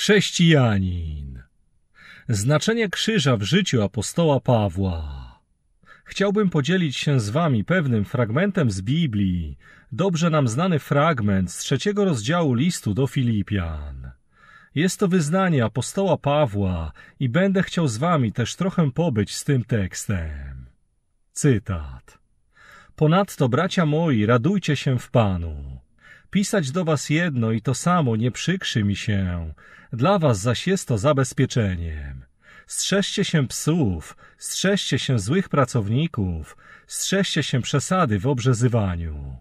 Chrześcijanin. Znaczenie krzyża w życiu apostoła Pawła. Chciałbym podzielić się z wami pewnym fragmentem z Biblii, dobrze nam znany fragment z trzeciego rozdziału listu do Filipian. Jest to wyznanie apostoła Pawła i będę chciał z wami też trochę pobyć z tym tekstem. Cytat. Ponadto, bracia moi, radujcie się w Panu pisać do was jedno i to samo nie przykrzy mi się. Dla was zaś jest to zabezpieczeniem. Strzeżcie się psów, strzeżcie się złych pracowników, strzeżcie się przesady w obrzezywaniu.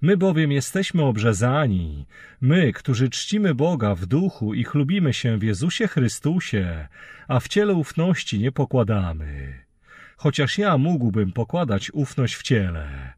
My bowiem jesteśmy obrzezani, my, którzy czcimy Boga w duchu i chlubimy się w Jezusie Chrystusie, a w ciele ufności nie pokładamy. Chociaż ja mógłbym pokładać ufność w ciele,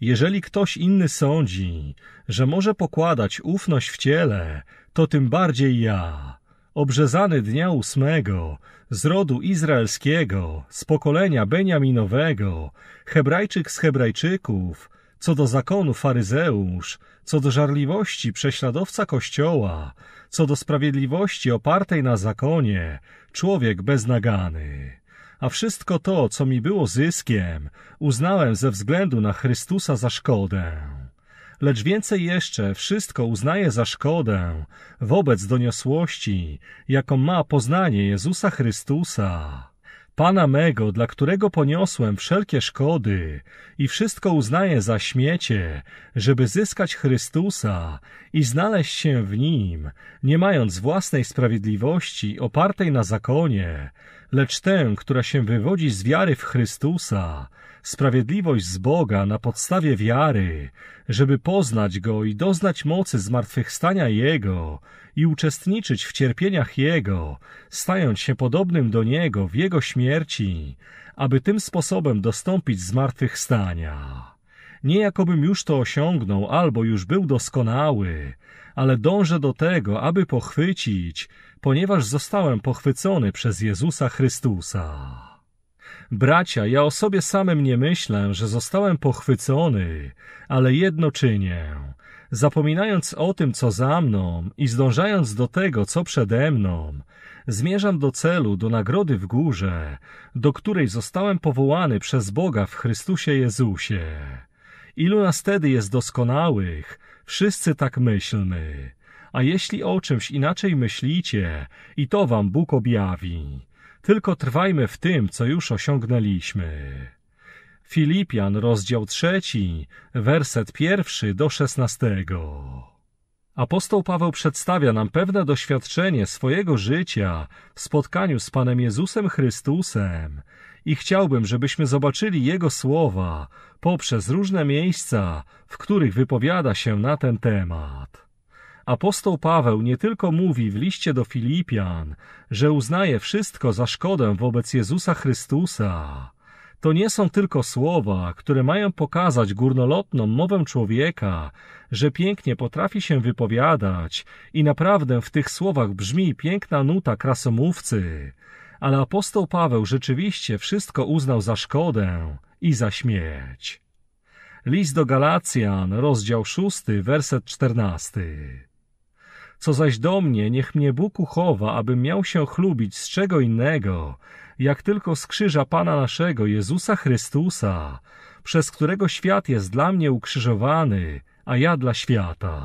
jeżeli ktoś inny sądzi, że może pokładać ufność w ciele, to tym bardziej ja, obrzezany dnia ósmego, z rodu izraelskiego, z pokolenia Beniaminowego, Hebrajczyk z Hebrajczyków, co do zakonu faryzeusz, co do żarliwości prześladowca Kościoła, co do sprawiedliwości opartej na zakonie, człowiek beznagany a wszystko to, co mi było zyskiem, uznałem ze względu na Chrystusa za szkodę. Lecz więcej jeszcze, wszystko uznaję za szkodę wobec doniosłości, jaką ma poznanie Jezusa Chrystusa. Pana mego, dla którego poniosłem wszelkie szkody i wszystko uznaję za śmiecie, żeby zyskać Chrystusa i znaleźć się w Nim, nie mając własnej sprawiedliwości opartej na zakonie, lecz tę, która się wywodzi z wiary w Chrystusa, sprawiedliwość z Boga na podstawie wiary, żeby poznać Go i doznać mocy zmartwychwstania Jego i uczestniczyć w cierpieniach Jego, stając się podobnym do Niego w Jego śmierci, aby tym sposobem dostąpić zmartwychwstania. Nie jakobym już to osiągnął albo już był doskonały, ale dążę do tego, aby pochwycić ponieważ zostałem pochwycony przez Jezusa Chrystusa. Bracia, ja o sobie samym nie myślę, że zostałem pochwycony, ale jedno czynię. Zapominając o tym, co za mną i zdążając do tego, co przede mną, zmierzam do celu, do nagrody w górze, do której zostałem powołany przez Boga w Chrystusie Jezusie. Ilu nas tedy jest doskonałych, wszyscy tak myślmy. A jeśli o czymś inaczej myślicie, i to wam Bóg objawi. Tylko trwajmy w tym, co już osiągnęliśmy. Filipian, rozdział trzeci, werset pierwszy do szesnastego. Apostoł Paweł przedstawia nam pewne doświadczenie swojego życia w spotkaniu z Panem Jezusem Chrystusem i chciałbym, żebyśmy zobaczyli Jego słowa poprzez różne miejsca, w których wypowiada się na ten temat. Apostoł Paweł nie tylko mówi w liście do Filipian, że uznaje wszystko za szkodę wobec Jezusa Chrystusa. To nie są tylko słowa, które mają pokazać górnolotną mowę człowieka, że pięknie potrafi się wypowiadać i naprawdę w tych słowach brzmi piękna nuta krasomówcy. Ale apostoł Paweł rzeczywiście wszystko uznał za szkodę i za śmierć. List do Galacjan, rozdział 6, werset 14. Co zaś do mnie, niech mnie Bóg uchowa, abym miał się chlubić z czego innego, jak tylko z krzyża Pana naszego, Jezusa Chrystusa, przez którego świat jest dla mnie ukrzyżowany, a ja dla świata.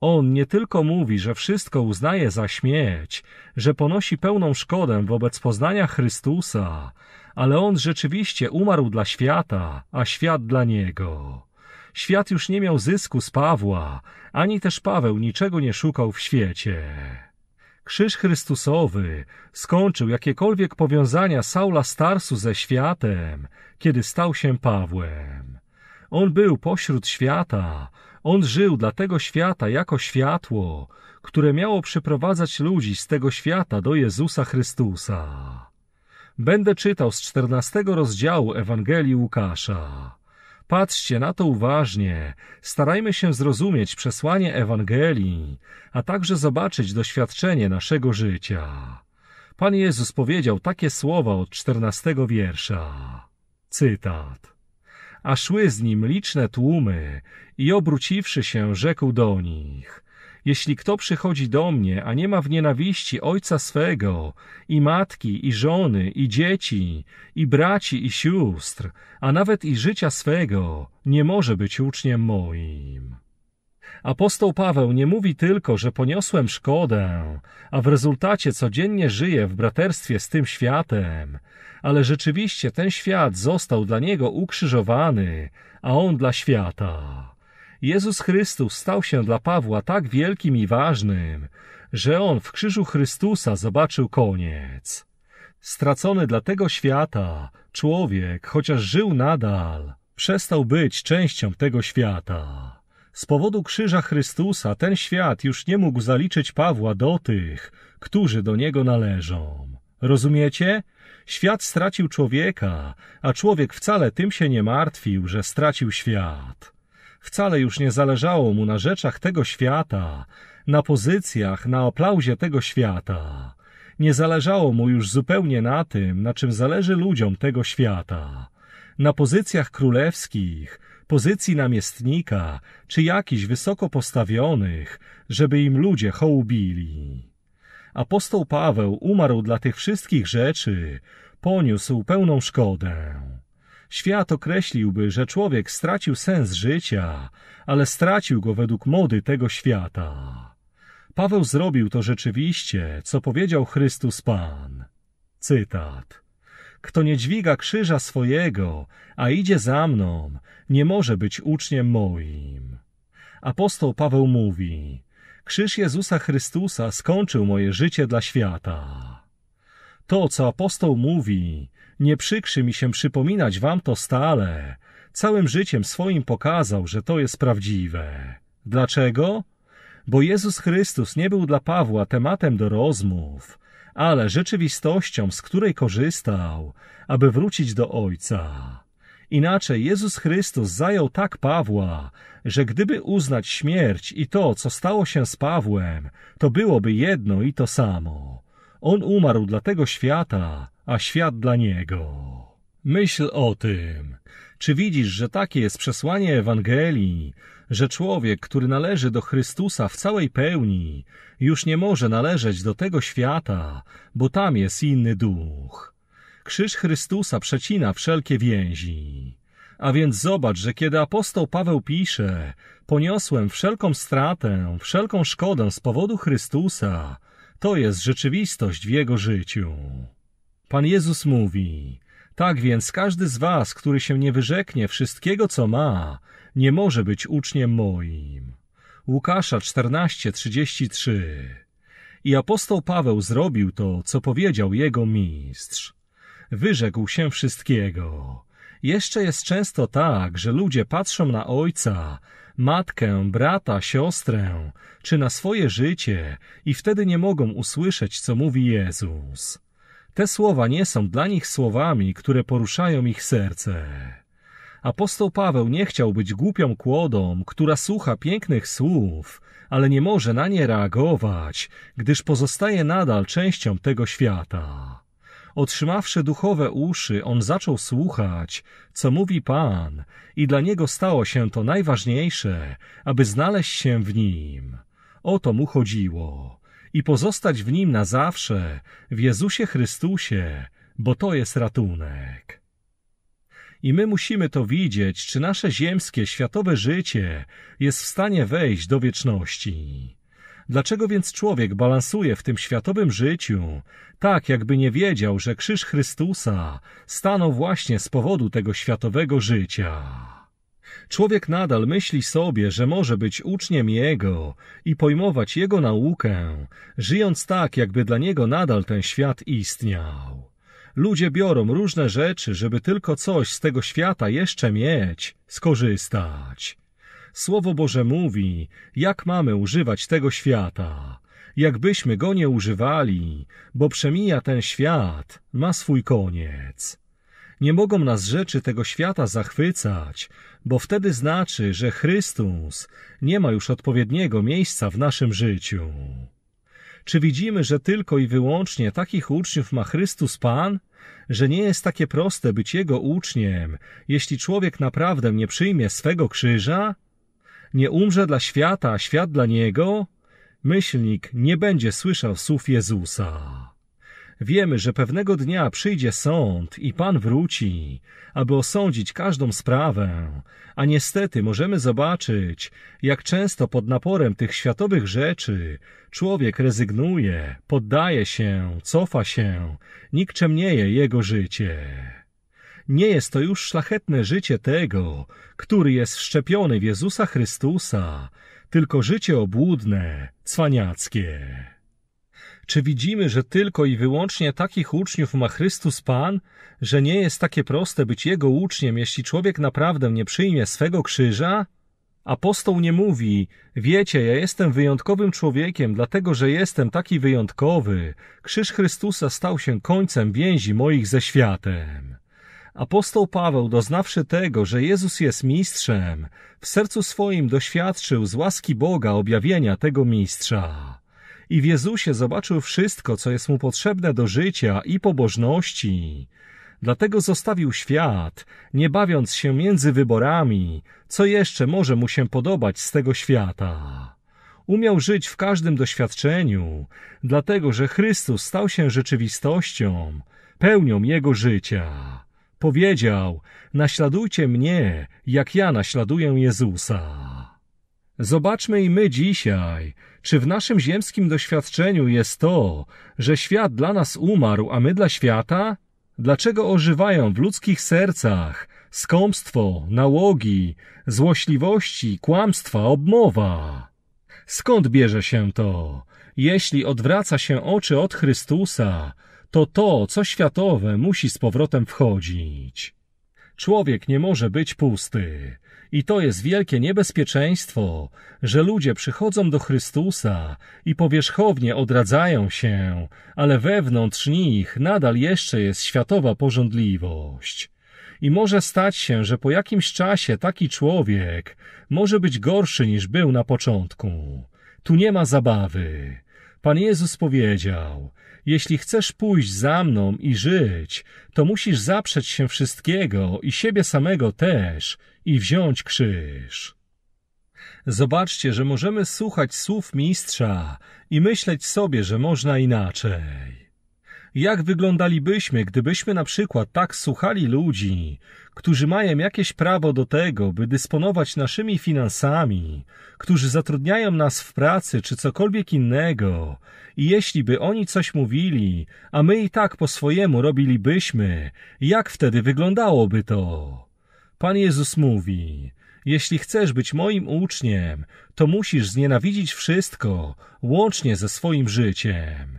On nie tylko mówi, że wszystko uznaje za śmieć, że ponosi pełną szkodę wobec poznania Chrystusa, ale on rzeczywiście umarł dla świata, a świat dla niego. Świat już nie miał zysku z Pawła, ani też Paweł niczego nie szukał w świecie. Krzyż Chrystusowy skończył jakiekolwiek powiązania Saula Starsu ze światem, kiedy stał się Pawłem. On był pośród świata, on żył dla tego świata jako światło, które miało przyprowadzać ludzi z tego świata do Jezusa Chrystusa. Będę czytał z czternastego rozdziału Ewangelii Łukasza. Patrzcie na to uważnie, starajmy się zrozumieć przesłanie Ewangelii, a także zobaczyć doświadczenie naszego życia. Pan Jezus powiedział takie słowa od czternastego wiersza. Cytat. A szły z nim liczne tłumy i obróciwszy się, rzekł do nich – jeśli kto przychodzi do mnie, a nie ma w nienawiści ojca swego, i matki, i żony, i dzieci, i braci, i sióstr, a nawet i życia swego, nie może być uczniem moim. Apostoł Paweł nie mówi tylko, że poniosłem szkodę, a w rezultacie codziennie żyję w braterstwie z tym światem, ale rzeczywiście ten świat został dla niego ukrzyżowany, a on dla świata. Jezus Chrystus stał się dla Pawła tak wielkim i ważnym, że on w krzyżu Chrystusa zobaczył koniec. Stracony dla tego świata, człowiek, chociaż żył nadal, przestał być częścią tego świata. Z powodu krzyża Chrystusa ten świat już nie mógł zaliczyć Pawła do tych, którzy do niego należą. Rozumiecie? Świat stracił człowieka, a człowiek wcale tym się nie martwił, że stracił świat. Wcale już nie zależało mu na rzeczach tego świata, na pozycjach, na aplauzie tego świata. Nie zależało mu już zupełnie na tym, na czym zależy ludziom tego świata. Na pozycjach królewskich, pozycji namiestnika, czy jakichś wysoko postawionych, żeby im ludzie hołbili. Apostoł Paweł umarł dla tych wszystkich rzeczy, poniósł pełną szkodę. Świat określiłby, że człowiek stracił sens życia, ale stracił go według mody tego świata. Paweł zrobił to rzeczywiście, co powiedział Chrystus Pan. Cytat. Kto nie dźwiga krzyża swojego, a idzie za mną, nie może być uczniem moim. Apostoł Paweł mówi: Krzyż Jezusa Chrystusa skończył moje życie dla świata. To, co apostoł mówi, nie przykrzy mi się przypominać wam to stale. Całym życiem swoim pokazał, że to jest prawdziwe. Dlaczego? Bo Jezus Chrystus nie był dla Pawła tematem do rozmów, ale rzeczywistością, z której korzystał, aby wrócić do Ojca. Inaczej Jezus Chrystus zajął tak Pawła, że gdyby uznać śmierć i to, co stało się z Pawłem, to byłoby jedno i to samo. On umarł dla tego świata, a świat dla niego. Myśl o tym. Czy widzisz, że takie jest przesłanie Ewangelii, że człowiek, który należy do Chrystusa w całej pełni, już nie może należeć do tego świata, bo tam jest inny duch. Krzyż Chrystusa przecina wszelkie więzi. A więc zobacz, że kiedy apostoł Paweł pisze: Poniosłem wszelką stratę, wszelką szkodę z powodu Chrystusa, to jest rzeczywistość w jego życiu. Pan Jezus mówi, tak więc każdy z was, który się nie wyrzeknie wszystkiego, co ma, nie może być uczniem moim. Łukasza 14:33 I apostoł Paweł zrobił to, co powiedział jego mistrz. Wyrzekł się wszystkiego. Jeszcze jest często tak, że ludzie patrzą na ojca, matkę, brata, siostrę, czy na swoje życie i wtedy nie mogą usłyszeć, co mówi Jezus. Te słowa nie są dla nich słowami, które poruszają ich serce. Apostoł Paweł nie chciał być głupią kłodą, która słucha pięknych słów, ale nie może na nie reagować, gdyż pozostaje nadal częścią tego świata. Otrzymawszy duchowe uszy, on zaczął słuchać, co mówi Pan, i dla niego stało się to najważniejsze, aby znaleźć się w nim. O to mu chodziło i pozostać w Nim na zawsze, w Jezusie Chrystusie, bo to jest ratunek. I my musimy to widzieć, czy nasze ziemskie, światowe życie jest w stanie wejść do wieczności. Dlaczego więc człowiek balansuje w tym światowym życiu, tak jakby nie wiedział, że krzyż Chrystusa stanął właśnie z powodu tego światowego życia? Człowiek nadal myśli sobie, że może być uczniem Jego i pojmować Jego naukę, żyjąc tak, jakby dla Niego nadal ten świat istniał. Ludzie biorą różne rzeczy, żeby tylko coś z tego świata jeszcze mieć, skorzystać. Słowo Boże mówi, jak mamy używać tego świata. Jakbyśmy go nie używali, bo przemija ten świat, ma swój koniec. Nie mogą nas rzeczy tego świata zachwycać, bo wtedy znaczy, że Chrystus nie ma już odpowiedniego miejsca w naszym życiu. Czy widzimy, że tylko i wyłącznie takich uczniów ma Chrystus Pan? Że nie jest takie proste być Jego uczniem, jeśli człowiek naprawdę nie przyjmie swego krzyża? Nie umrze dla świata, a świat dla Niego? Myślnik nie będzie słyszał słów Jezusa. Wiemy, że pewnego dnia przyjdzie sąd i Pan wróci, aby osądzić każdą sprawę, a niestety możemy zobaczyć, jak często pod naporem tych światowych rzeczy człowiek rezygnuje, poddaje się, cofa się, nikczemnieje jego życie. Nie jest to już szlachetne życie tego, który jest szczepiony w Jezusa Chrystusa, tylko życie obłudne, cwaniackie. Czy widzimy, że tylko i wyłącznie takich uczniów ma Chrystus Pan, że nie jest takie proste być Jego uczniem, jeśli człowiek naprawdę nie przyjmie swego krzyża? Apostoł nie mówi, wiecie, ja jestem wyjątkowym człowiekiem, dlatego że jestem taki wyjątkowy. Krzyż Chrystusa stał się końcem więzi moich ze światem. Apostoł Paweł, doznawszy tego, że Jezus jest mistrzem, w sercu swoim doświadczył z łaski Boga objawienia tego mistrza i w Jezusie zobaczył wszystko, co jest mu potrzebne do życia i pobożności. Dlatego zostawił świat, nie bawiąc się między wyborami, co jeszcze może mu się podobać z tego świata. Umiał żyć w każdym doświadczeniu, dlatego że Chrystus stał się rzeczywistością, pełnią jego życia. Powiedział: Naśladujcie mnie, jak ja naśladuję Jezusa. Zobaczmy i my dzisiaj, czy w naszym ziemskim doświadczeniu jest to, że świat dla nas umarł, a my dla świata? Dlaczego ożywają w ludzkich sercach skąpstwo, nałogi, złośliwości, kłamstwa, obmowa? Skąd bierze się to? Jeśli odwraca się oczy od Chrystusa, to to, co światowe, musi z powrotem wchodzić. Człowiek nie może być pusty. I to jest wielkie niebezpieczeństwo, że ludzie przychodzą do Chrystusa i powierzchownie odradzają się, ale wewnątrz nich nadal jeszcze jest światowa porządliwość. I może stać się, że po jakimś czasie taki człowiek może być gorszy niż był na początku. Tu nie ma zabawy. Pan Jezus powiedział: jeśli chcesz pójść za mną i żyć, to musisz zaprzeć się wszystkiego i siebie samego też i wziąć krzyż. Zobaczcie, że możemy słuchać słów mistrza i myśleć sobie, że można inaczej jak wyglądalibyśmy, gdybyśmy na przykład tak słuchali ludzi, którzy mają jakieś prawo do tego, by dysponować naszymi finansami, którzy zatrudniają nas w pracy czy cokolwiek innego, i jeśli by oni coś mówili, a my i tak po swojemu robilibyśmy, jak wtedy wyglądałoby to? Pan Jezus mówi, jeśli chcesz być moim uczniem, to musisz znienawidzić wszystko, łącznie ze swoim życiem.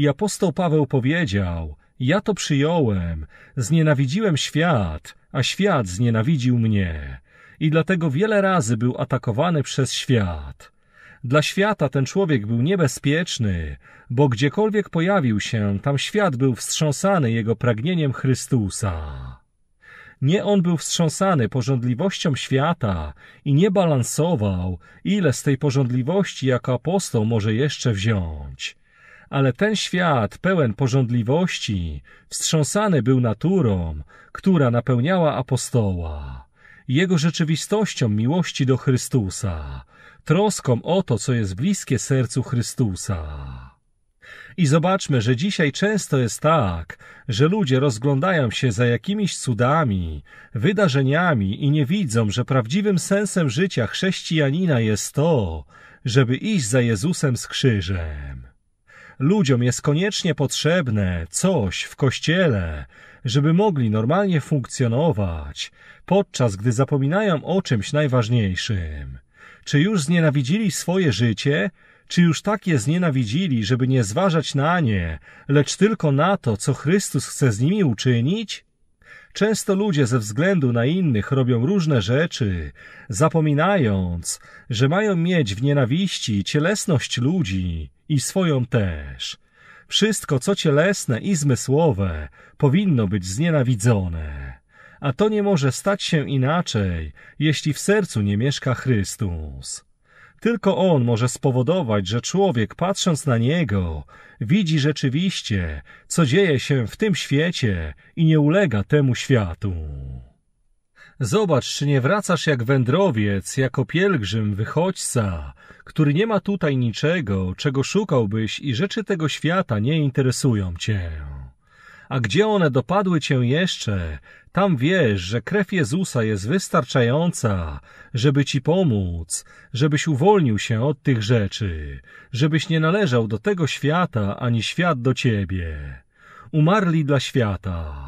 I apostoł Paweł powiedział: Ja to przyjąłem, znienawidziłem świat, a świat znienawidził mnie. I dlatego wiele razy był atakowany przez świat. Dla świata ten człowiek był niebezpieczny, bo gdziekolwiek pojawił się, tam świat był wstrząsany jego pragnieniem Chrystusa. Nie on był wstrząsany porządliwością świata i nie balansował, ile z tej porządliwości jako apostoł może jeszcze wziąć ale ten świat pełen porządliwości wstrząsany był naturą, która napełniała apostoła, jego rzeczywistością miłości do Chrystusa, troską o to, co jest bliskie sercu Chrystusa. I zobaczmy, że dzisiaj często jest tak, że ludzie rozglądają się za jakimiś cudami, wydarzeniami i nie widzą, że prawdziwym sensem życia chrześcijanina jest to, żeby iść za Jezusem z krzyżem. Ludziom jest koniecznie potrzebne coś w kościele, żeby mogli normalnie funkcjonować, podczas gdy zapominają o czymś najważniejszym. Czy już znienawidzili swoje życie? Czy już tak je znienawidzili, żeby nie zważać na nie, lecz tylko na to, co Chrystus chce z nimi uczynić? Często ludzie ze względu na innych robią różne rzeczy, zapominając, że mają mieć w nienawiści cielesność ludzi i swoją też. Wszystko, co cielesne i zmysłowe, powinno być znienawidzone. A to nie może stać się inaczej, jeśli w sercu nie mieszka Chrystus. Tylko on może spowodować, że człowiek, patrząc na niego, widzi rzeczywiście, co dzieje się w tym świecie i nie ulega temu światu. Zobacz, czy nie wracasz jak wędrowiec, jako pielgrzym, wychodźca, który nie ma tutaj niczego, czego szukałbyś i rzeczy tego świata nie interesują cię a gdzie one dopadły cię jeszcze, tam wiesz, że krew Jezusa jest wystarczająca, żeby ci pomóc, żebyś uwolnił się od tych rzeczy, żebyś nie należał do tego świata ani świat do ciebie. Umarli dla świata.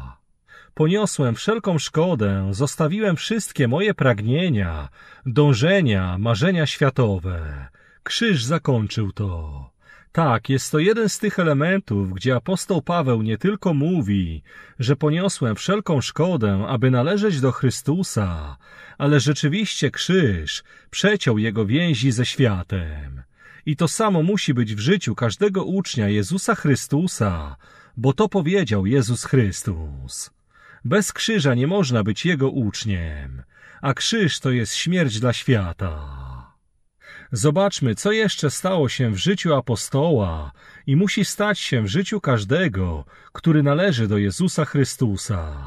Poniosłem wszelką szkodę, zostawiłem wszystkie moje pragnienia, dążenia, marzenia światowe. Krzyż zakończył to. Tak, jest to jeden z tych elementów, gdzie apostoł Paweł nie tylko mówi, że poniosłem wszelką szkodę, aby należeć do Chrystusa, ale rzeczywiście krzyż przeciął jego więzi ze światem. I to samo musi być w życiu każdego ucznia Jezusa Chrystusa, bo to powiedział Jezus Chrystus. Bez krzyża nie można być Jego uczniem, a krzyż to jest śmierć dla świata. Zobaczmy, co jeszcze stało się w życiu apostoła i musi stać się w życiu każdego, który należy do Jezusa Chrystusa.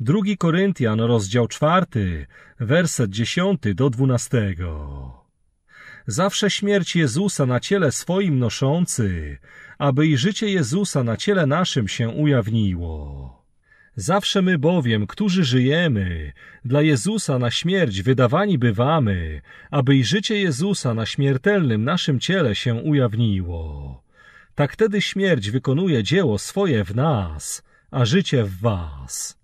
2 Koryntian, rozdział 4, werset 10 do 12. Zawsze śmierć Jezusa na ciele swoim noszący, aby i życie Jezusa na ciele naszym się ujawniło. Zawsze my bowiem, którzy żyjemy, dla Jezusa na śmierć wydawani bywamy, aby i życie Jezusa na śmiertelnym naszym ciele się ujawniło. Tak tedy śmierć wykonuje dzieło swoje w nas, a życie w was.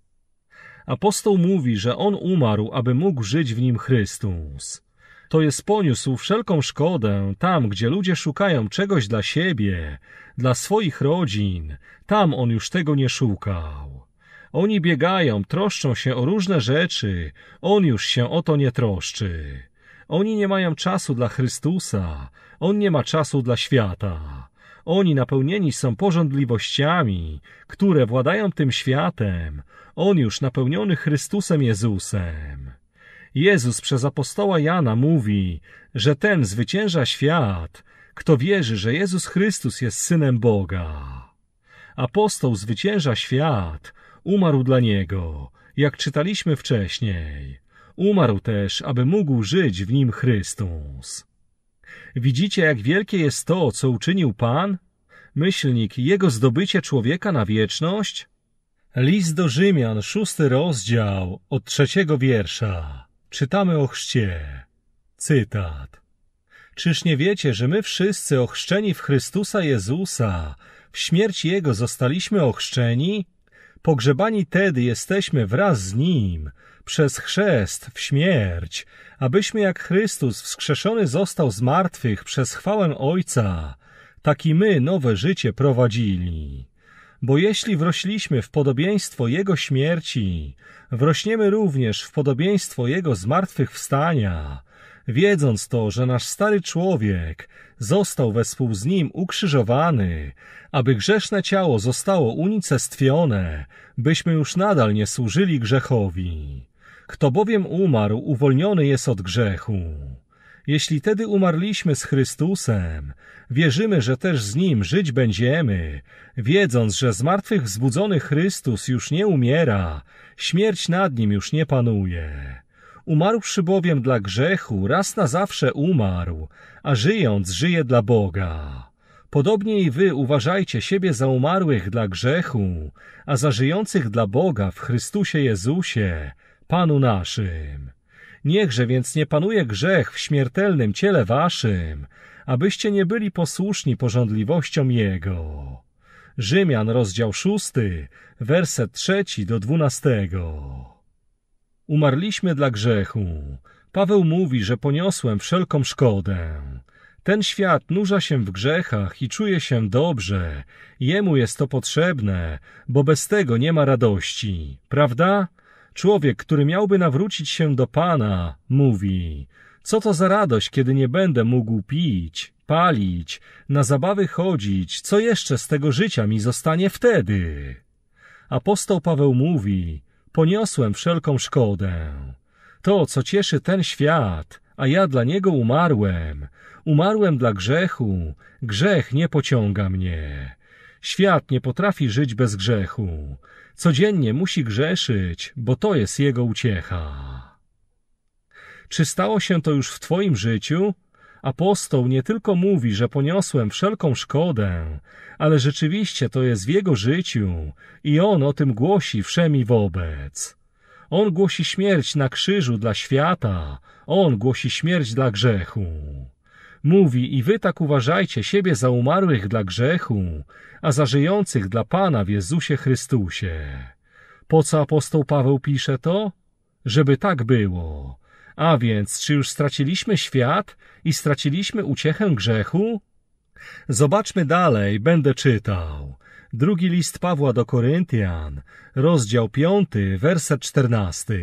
Apostoł mówi, że on umarł, aby mógł żyć w nim Chrystus. To jest poniósł wszelką szkodę tam, gdzie ludzie szukają czegoś dla siebie, dla swoich rodzin, tam on już tego nie szukał. Oni biegają, troszczą się o różne rzeczy. On już się o to nie troszczy. Oni nie mają czasu dla Chrystusa. On nie ma czasu dla świata. Oni napełnieni są porządliwościami, które władają tym światem. On już napełniony Chrystusem Jezusem. Jezus przez apostoła Jana mówi, że ten zwycięża świat, kto wierzy, że Jezus Chrystus jest Synem Boga. Apostoł zwycięża świat, umarł dla niego, jak czytaliśmy wcześniej. Umarł też, aby mógł żyć w nim Chrystus. Widzicie, jak wielkie jest to, co uczynił Pan? Myślnik, jego zdobycie człowieka na wieczność? List do Rzymian, szósty rozdział, od trzeciego wiersza. Czytamy o chrzcie. Cytat. Czyż nie wiecie, że my wszyscy ochrzczeni w Chrystusa Jezusa, w śmierci Jego zostaliśmy ochrzczeni? Pogrzebani tedy jesteśmy wraz z Nim przez chrzest w śmierć, abyśmy jak Chrystus wskrzeszony został z martwych przez chwałę Ojca, taki my nowe życie prowadzili. Bo jeśli wrośliśmy w podobieństwo Jego śmierci, wrośniemy również w podobieństwo Jego zmartwychwstania – wiedząc to, że nasz stary człowiek został wespół z nim ukrzyżowany, aby grzeszne ciało zostało unicestwione, byśmy już nadal nie służyli grzechowi. Kto bowiem umarł, uwolniony jest od grzechu. Jeśli tedy umarliśmy z Chrystusem, wierzymy, że też z Nim żyć będziemy, wiedząc, że zmartwychwzbudzony Chrystus już nie umiera, śmierć nad Nim już nie panuje. Umarłszy bowiem dla grzechu, raz na zawsze umarł, a żyjąc żyje dla Boga. Podobnie i wy uważajcie siebie za umarłych dla grzechu, a za żyjących dla Boga w Chrystusie Jezusie, Panu naszym. Niechże więc nie panuje grzech w śmiertelnym ciele waszym, abyście nie byli posłuszni porządliwościom Jego. Rzymian, rozdział 6, werset 3 do 12. Umarliśmy dla grzechu. Paweł mówi, że poniosłem wszelką szkodę. Ten świat nurza się w grzechach i czuje się dobrze. Jemu jest to potrzebne, bo bez tego nie ma radości, prawda? Człowiek, który miałby nawrócić się do Pana, mówi: Co to za radość, kiedy nie będę mógł pić, palić, na zabawy chodzić, co jeszcze z tego życia mi zostanie wtedy? Apostoł Paweł mówi: poniosłem wszelką szkodę. To, co cieszy ten świat, a ja dla niego umarłem. Umarłem dla grzechu, grzech nie pociąga mnie. Świat nie potrafi żyć bez grzechu. Codziennie musi grzeszyć, bo to jest jego uciecha. Czy stało się to już w Twoim życiu? Apostoł nie tylko mówi, że poniosłem wszelką szkodę, ale rzeczywiście to jest w jego życiu i on o tym głosi wszemi wobec. On głosi śmierć na krzyżu dla świata, on głosi śmierć dla grzechu. Mówi i wy tak uważajcie siebie za umarłych dla grzechu, a za żyjących dla Pana w Jezusie Chrystusie. Po co apostoł Paweł pisze to? Żeby tak było a więc, czy już straciliśmy świat i straciliśmy uciechę grzechu? Zobaczmy dalej, będę czytał. Drugi list Pawła do Koryntian, rozdział 5, werset 14.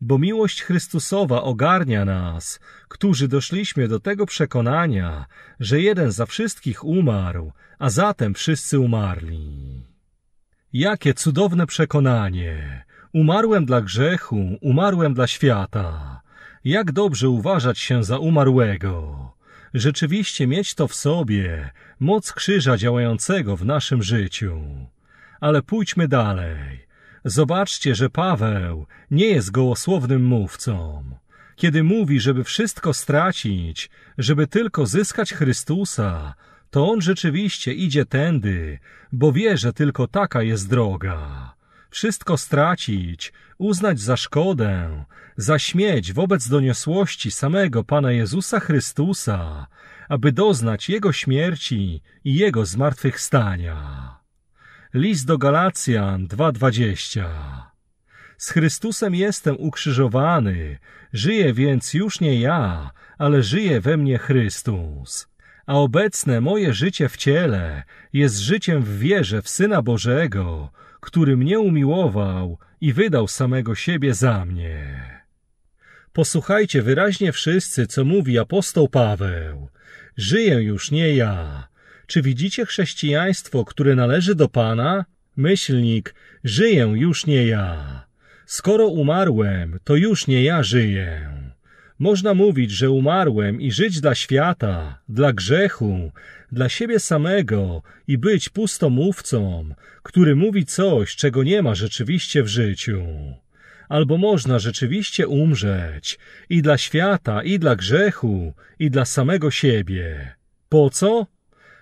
Bo miłość Chrystusowa ogarnia nas, którzy doszliśmy do tego przekonania, że jeden za wszystkich umarł, a zatem wszyscy umarli. Jakie cudowne przekonanie! Umarłem dla grzechu, umarłem dla świata. Jak dobrze uważać się za umarłego. Rzeczywiście mieć to w sobie, moc krzyża działającego w naszym życiu. Ale pójdźmy dalej. Zobaczcie, że Paweł nie jest gołosłownym mówcą. Kiedy mówi, żeby wszystko stracić, żeby tylko zyskać Chrystusa, to on rzeczywiście idzie tędy, bo wie, że tylko taka jest droga wszystko stracić, uznać za szkodę, za śmieć wobec doniosłości samego Pana Jezusa Chrystusa, aby doznać Jego śmierci i Jego zmartwychwstania. List do Galacjan 2:20 Z Chrystusem jestem ukrzyżowany, żyje więc już nie ja, ale żyje we mnie Chrystus a obecne moje życie w ciele jest życiem w wierze w Syna Bożego, który mnie umiłował i wydał samego siebie za mnie. Posłuchajcie wyraźnie wszyscy, co mówi apostoł Paweł. Żyję już nie ja. Czy widzicie chrześcijaństwo, które należy do Pana? Myślnik, żyję już nie ja. Skoro umarłem, to już nie ja żyję. Można mówić, że umarłem i żyć dla świata, dla grzechu, dla siebie samego i być pustomówcą, który mówi coś, czego nie ma rzeczywiście w życiu. Albo można rzeczywiście umrzeć i dla świata, i dla grzechu, i dla samego siebie. Po co?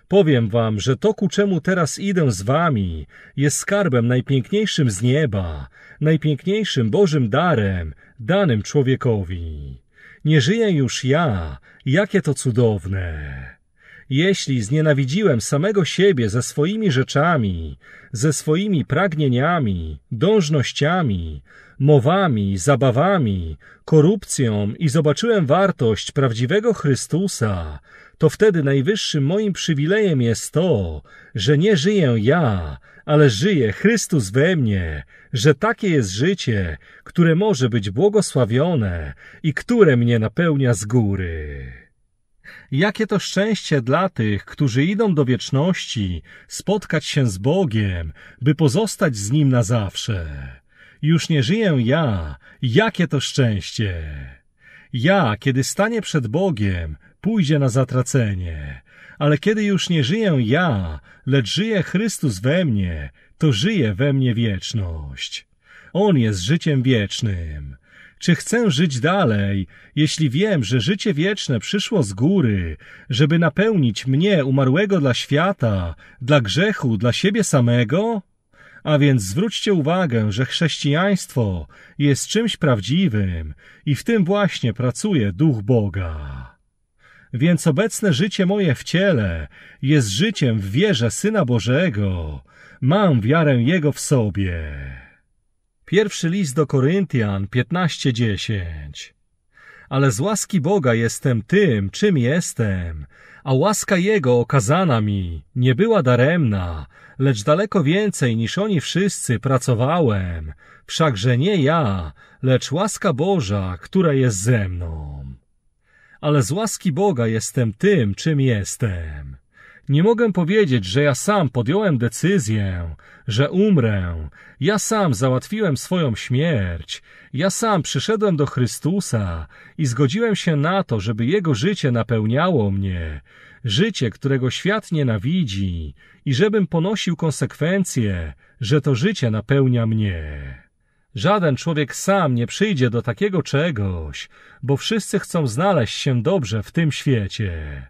Powiem wam, że to, ku czemu teraz idę z wami, jest skarbem najpiękniejszym z nieba, najpiękniejszym Bożym darem danym człowiekowi. Nie żyję już ja, jakie to cudowne! Jeśli znienawidziłem samego siebie ze swoimi rzeczami, ze swoimi pragnieniami, dążnościami, mowami, zabawami, korupcją i zobaczyłem wartość prawdziwego Chrystusa, to wtedy najwyższym moim przywilejem jest to, że nie żyję ja, ale żyje Chrystus we mnie, że takie jest życie, które może być błogosławione i które mnie napełnia z góry. Jakie to szczęście dla tych, którzy idą do wieczności, spotkać się z Bogiem, by pozostać z Nim na zawsze. Już nie żyję ja, jakie to szczęście! Ja, kiedy stanie przed Bogiem, pójdzie na zatracenie. Ale kiedy już nie żyję ja, lecz żyje Chrystus we mnie, to żyje we mnie wieczność. On jest życiem wiecznym. Czy chcę żyć dalej, jeśli wiem, że życie wieczne przyszło z góry, żeby napełnić mnie umarłego dla świata, dla grzechu, dla siebie samego? A więc zwróćcie uwagę, że chrześcijaństwo jest czymś prawdziwym i w tym właśnie pracuje Duch Boga. Więc obecne życie moje w ciele jest życiem w wierze Syna Bożego. Mam wiarę Jego w sobie. Pierwszy list do Koryntian 15:10. Ale z łaski Boga jestem tym, czym jestem, a łaska Jego okazana mi nie była daremna, lecz daleko więcej niż oni wszyscy pracowałem, wszakże nie ja, lecz łaska Boża, która jest ze mną. Ale z łaski Boga jestem tym, czym jestem nie mogę powiedzieć, że ja sam podjąłem decyzję, że umrę. Ja sam załatwiłem swoją śmierć. Ja sam przyszedłem do Chrystusa i zgodziłem się na to, żeby Jego życie napełniało mnie. Życie, którego świat nienawidzi i żebym ponosił konsekwencje, że to życie napełnia mnie. Żaden człowiek sam nie przyjdzie do takiego czegoś, bo wszyscy chcą znaleźć się dobrze w tym świecie.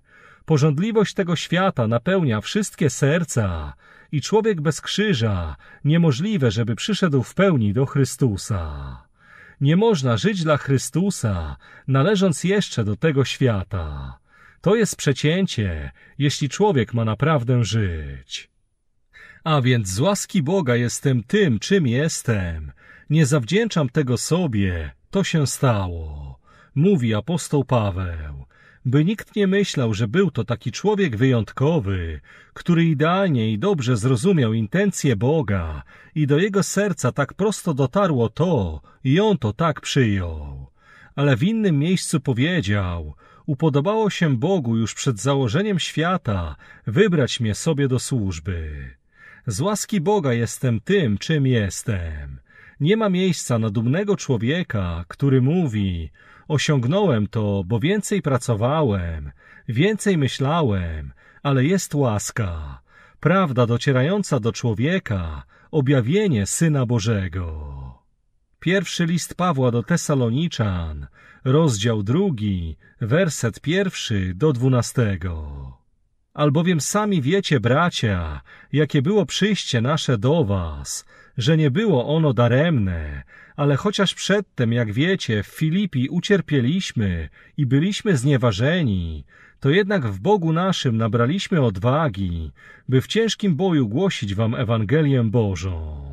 Pożądliwość tego świata napełnia wszystkie serca i człowiek bez krzyża niemożliwe, żeby przyszedł w pełni do Chrystusa. Nie można żyć dla Chrystusa, należąc jeszcze do tego świata. To jest przecięcie, jeśli człowiek ma naprawdę żyć. A więc z łaski Boga jestem tym, czym jestem. Nie zawdzięczam tego sobie, to się stało, mówi apostoł Paweł by nikt nie myślał, że był to taki człowiek wyjątkowy, który idealnie i dobrze zrozumiał intencje Boga i do jego serca tak prosto dotarło to i on to tak przyjął. Ale w innym miejscu powiedział, upodobało się Bogu już przed założeniem świata wybrać mnie sobie do służby. Z łaski Boga jestem tym, czym jestem. Nie ma miejsca na dumnego człowieka, który mówi: Osiągnąłem to, bo więcej pracowałem, więcej myślałem, ale jest łaska, prawda docierająca do człowieka, objawienie Syna Bożego. Pierwszy list Pawła do Tesaloniczan, rozdział drugi, werset pierwszy do dwunastego. Albowiem sami wiecie, bracia, jakie było przyjście nasze do was, że nie było ono daremne, ale chociaż przedtem, jak wiecie, w Filipi ucierpieliśmy i byliśmy znieważeni, to jednak w Bogu naszym nabraliśmy odwagi, by w ciężkim boju głosić wam Ewangelię Bożą.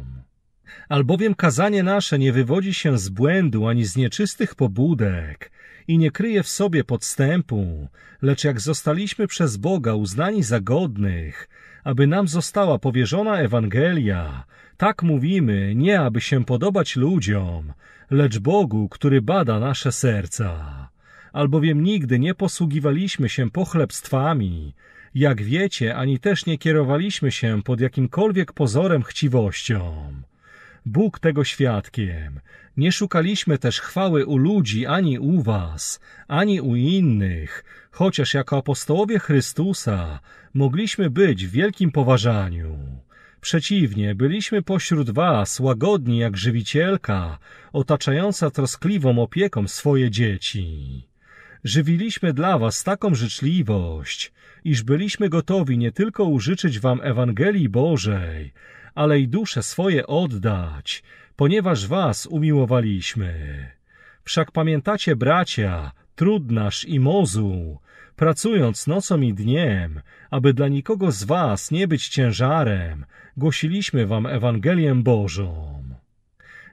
Albowiem kazanie nasze nie wywodzi się z błędu ani z nieczystych pobudek i nie kryje w sobie podstępu, lecz jak zostaliśmy przez Boga uznani za godnych, aby nam została powierzona Ewangelia, tak mówimy nie aby się podobać ludziom, lecz Bogu, który bada nasze serca. Albowiem nigdy nie posługiwaliśmy się pochlebstwami, jak wiecie, ani też nie kierowaliśmy się pod jakimkolwiek pozorem chciwością. Bóg tego świadkiem. Nie szukaliśmy też chwały u ludzi, ani u was, ani u innych, chociaż jako apostołowie Chrystusa mogliśmy być w wielkim poważaniu. Przeciwnie, byliśmy pośród was łagodni jak żywicielka, otaczająca troskliwą opieką swoje dzieci. Żywiliśmy dla was taką życzliwość, iż byliśmy gotowi nie tylko użyczyć wam Ewangelii Bożej, ale i dusze swoje oddać, ponieważ was umiłowaliśmy. Wszak pamiętacie, bracia, Trudnasz i Mozu, pracując nocą i dniem, aby dla nikogo z was nie być ciężarem, głosiliśmy wam Ewangelię Bożą.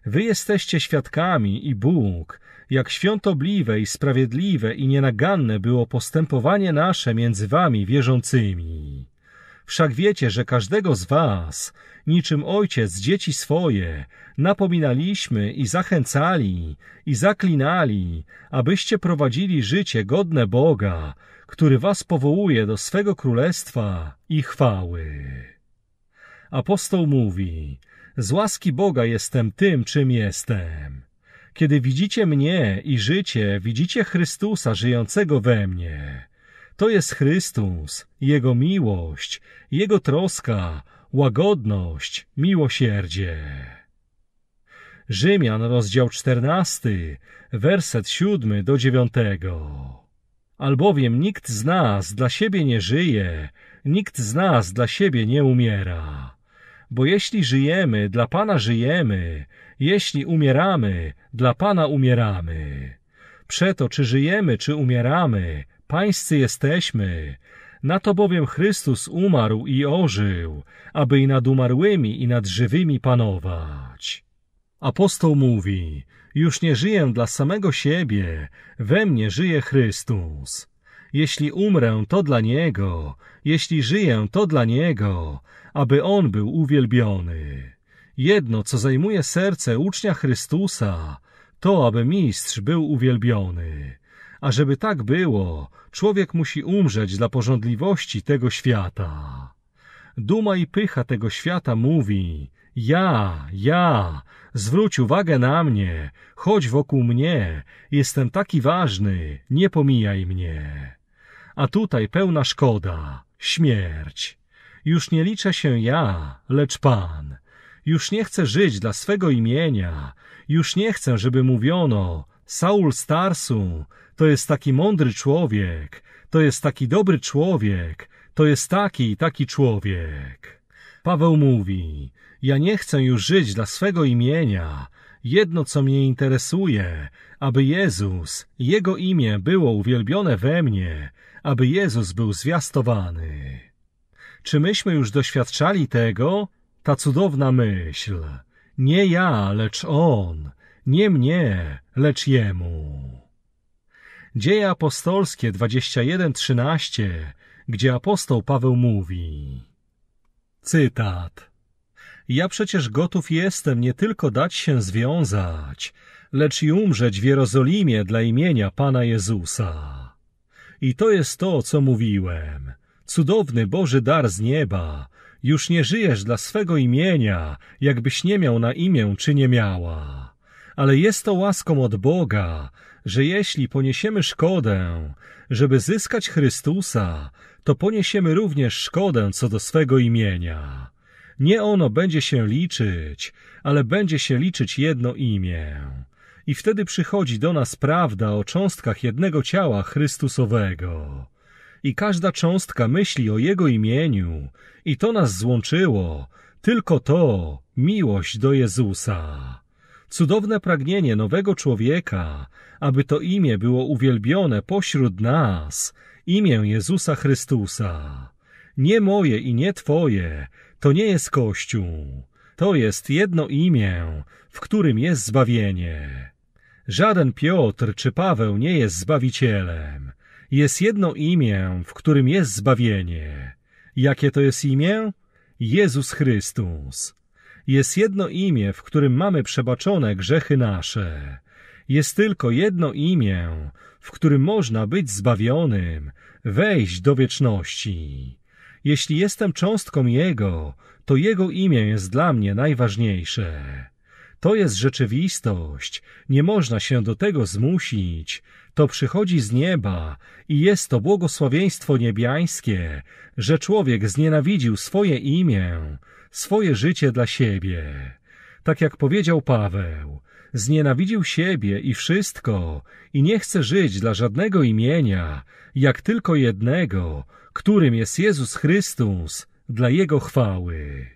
Wy jesteście świadkami i Bóg, jak świątobliwe i sprawiedliwe i nienaganne było postępowanie nasze między wami wierzącymi. Wszak wiecie, że każdego z was, niczym ojciec dzieci swoje, napominaliśmy i zachęcali i zaklinali, abyście prowadzili życie godne Boga, który was powołuje do swego królestwa i chwały. Apostoł mówi, z łaski Boga jestem tym, czym jestem. Kiedy widzicie mnie i życie, widzicie Chrystusa żyjącego we mnie. To jest Chrystus, Jego miłość, Jego troska, łagodność, miłosierdzie. Rzymian, rozdział 14, werset 7 do 9 albowiem nikt z nas dla siebie nie żyje, nikt z nas dla siebie nie umiera. Bo jeśli żyjemy, dla Pana żyjemy, jeśli umieramy, dla Pana umieramy. Przeto czy żyjemy, czy umieramy, pańscy jesteśmy. Na to bowiem Chrystus umarł i ożył, aby i nad umarłymi, i nad żywymi panować. Apostoł mówi, już nie żyję dla samego siebie, we mnie żyje Chrystus. Jeśli umrę, to dla Niego, jeśli żyję, to dla Niego, aby On był uwielbiony. Jedno, co zajmuje serce ucznia Chrystusa, to aby mistrz był uwielbiony. A żeby tak było, człowiek musi umrzeć dla porządliwości tego świata. Duma i pycha tego świata mówi, ja, ja, zwróć uwagę na mnie, chodź wokół mnie, jestem taki ważny, nie pomijaj mnie. A tutaj pełna szkoda, śmierć. Już nie liczę się ja, lecz Pan. Już nie chcę żyć dla swego imienia, już nie chcę, żeby mówiono, Saul Starsu, to jest taki mądry człowiek, to jest taki dobry człowiek, to jest taki i taki człowiek. Paweł mówi, ja nie chcę już żyć dla swego imienia. Jedno, co mnie interesuje, aby Jezus, Jego imię było uwielbione we mnie, aby Jezus był zwiastowany. Czy myśmy już doświadczali tego? Ta cudowna myśl. Nie ja, lecz On. Nie mnie, lecz Jemu. Dzieje apostolskie 21.13, gdzie apostoł Paweł mówi Cytat ja przecież gotów jestem nie tylko dać się związać, lecz i umrzeć w Jerozolimie dla imienia Pana Jezusa. I to jest to, co mówiłem. Cudowny Boży dar z nieba. Już nie żyjesz dla swego imienia, jakbyś nie miał na imię czy nie miała. Ale jest to łaską od Boga, że jeśli poniesiemy szkodę, żeby zyskać Chrystusa, to poniesiemy również szkodę co do swego imienia. Nie ono będzie się liczyć, ale będzie się liczyć jedno imię. I wtedy przychodzi do nas prawda o cząstkach jednego ciała Chrystusowego. I każda cząstka myśli o Jego imieniu, i to nas złączyło, tylko to miłość do Jezusa. Cudowne pragnienie nowego człowieka, aby to imię było uwielbione pośród nas, imię Jezusa Chrystusa. Nie moje i nie Twoje, to nie jest Kościół. To jest jedno imię, w którym jest zbawienie. Żaden Piotr czy Paweł nie jest zbawicielem. Jest jedno imię, w którym jest zbawienie. Jakie to jest imię? Jezus Chrystus. Jest jedno imię, w którym mamy przebaczone grzechy nasze. Jest tylko jedno imię, w którym można być zbawionym, wejść do wieczności. Jeśli jestem cząstką Jego, to Jego imię jest dla mnie najważniejsze. To jest rzeczywistość, nie można się do tego zmusić. To przychodzi z nieba i jest to błogosławieństwo niebiańskie, że człowiek znienawidził swoje imię, swoje życie dla siebie tak jak powiedział Paweł. Znienawidził siebie i wszystko i nie chce żyć dla żadnego imienia, jak tylko jednego, którym jest Jezus Chrystus, dla Jego chwały.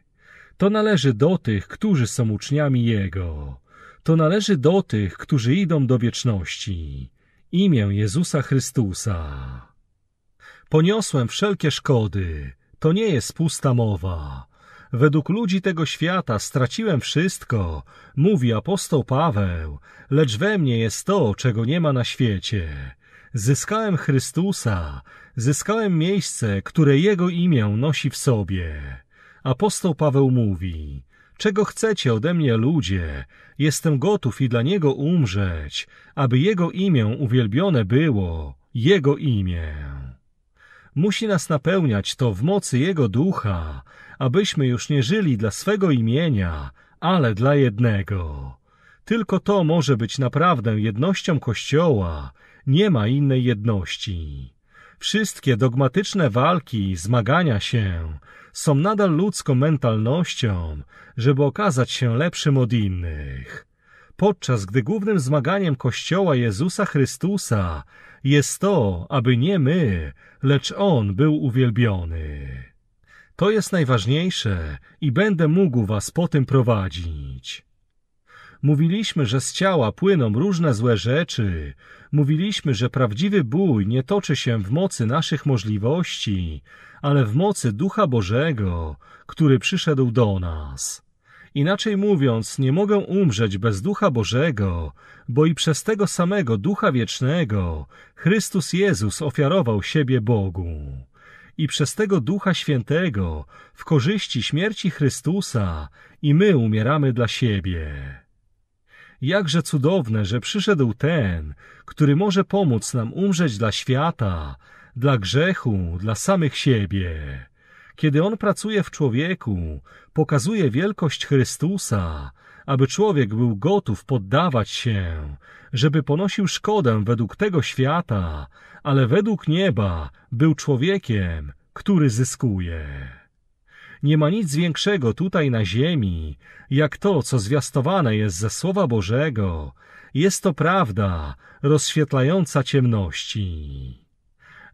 To należy do tych, którzy są uczniami Jego. To należy do tych, którzy idą do wieczności. Imię Jezusa Chrystusa. Poniosłem wszelkie szkody. To nie jest pusta mowa. Według ludzi tego świata straciłem wszystko, mówi apostoł Paweł, lecz we mnie jest to, czego nie ma na świecie. Zyskałem Chrystusa, zyskałem miejsce, które Jego imię nosi w sobie. Apostoł Paweł mówi, czego chcecie ode mnie ludzie, jestem gotów i dla Niego umrzeć, aby Jego imię uwielbione było, Jego imię musi nas napełniać to w mocy Jego ducha, abyśmy już nie żyli dla swego imienia, ale dla jednego. Tylko to może być naprawdę jednością Kościoła, nie ma innej jedności. Wszystkie dogmatyczne walki i zmagania się są nadal ludzką mentalnością, żeby okazać się lepszym od innych. Podczas gdy głównym zmaganiem Kościoła Jezusa Chrystusa jest to, aby nie my, lecz On był uwielbiony. To jest najważniejsze i będę mógł was po tym prowadzić. Mówiliśmy, że z ciała płyną różne złe rzeczy. Mówiliśmy, że prawdziwy bój nie toczy się w mocy naszych możliwości, ale w mocy Ducha Bożego, który przyszedł do nas. Inaczej mówiąc, nie mogę umrzeć bez Ducha Bożego, bo i przez tego samego Ducha Wiecznego Chrystus Jezus ofiarował siebie Bogu i przez tego Ducha Świętego w korzyści śmierci Chrystusa i my umieramy dla siebie. Jakże cudowne, że przyszedł ten, który może pomóc nam umrzeć dla świata, dla grzechu, dla samych siebie. Kiedy on pracuje w człowieku, pokazuje wielkość Chrystusa, aby człowiek był gotów poddawać się, żeby ponosił szkodę według tego świata, ale według nieba był człowiekiem, który zyskuje. Nie ma nic większego tutaj na ziemi, jak to, co zwiastowane jest ze Słowa Bożego. Jest to prawda rozświetlająca ciemności.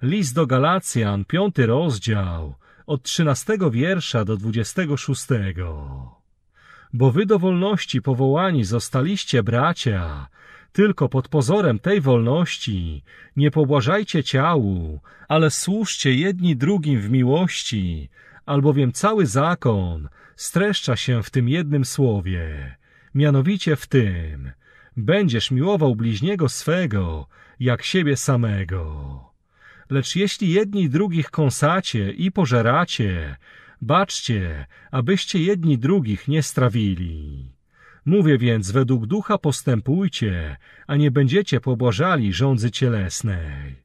List do Galacjan, piąty rozdział, od trzynastego wiersza do dwudziestego szóstego bo wy do wolności powołani zostaliście, bracia, tylko pod pozorem tej wolności nie pobłażajcie ciału, ale służcie jedni drugim w miłości, albowiem cały zakon streszcza się w tym jednym słowie, mianowicie w tym, będziesz miłował bliźniego swego jak siebie samego. Lecz jeśli jedni drugich kąsacie i pożeracie, Baczcie, abyście jedni drugich nie strawili. Mówię więc, według ducha postępujcie, a nie będziecie pobłażali rządzy cielesnej.